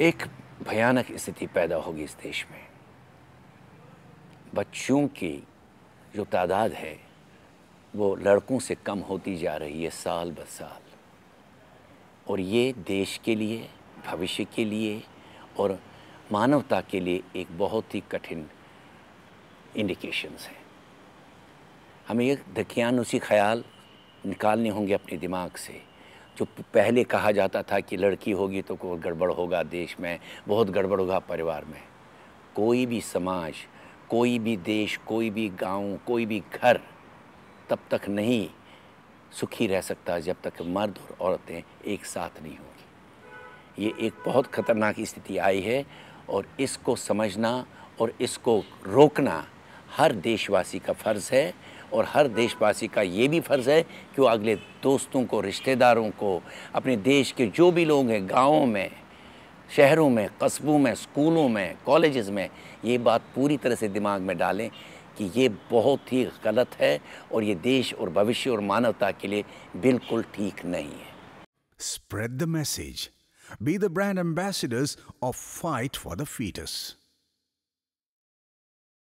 एक भयानक स्थिति पैदा होगी इस देश में बच्चों की जो तादाद है वो लड़कों से कम होती जा रही है साल ब साल और ये देश के लिए भविष्य के लिए और मानवता के लिए एक बहुत ही कठिन इंडिकेशंस हैं हमें ये धकियान उसी ख्याल निकालने होंगे अपने दिमाग से जो पहले कहा जाता था कि लड़की होगी तो कोई गड़बड़ होगा देश में बहुत गड़बड़ होगा परिवार में कोई भी समाज कोई भी देश कोई भी गांव कोई भी घर तब तक नहीं सुखी रह सकता जब तक मर्द और औरतें एक साथ नहीं होंगी ये एक बहुत खतरनाक स्थिति आई है और इसको समझना और इसको रोकना हर देशवासी का फ़र्ज़ है और हर देशवासी का ये भी फ़र्ज़ है कि वो अगले दोस्तों को रिश्तेदारों को अपने देश के जो भी लोग हैं गाँवों में शहरों में कस्बों में स्कूलों में कॉलेज़ में ये बात पूरी तरह से दिमाग में डालें कि ये बहुत ही गलत है और ये देश और भविष्य और मानवता के लिए बिल्कुल ठीक नहीं है spread the message be the brand ambassadors of fight for the foetus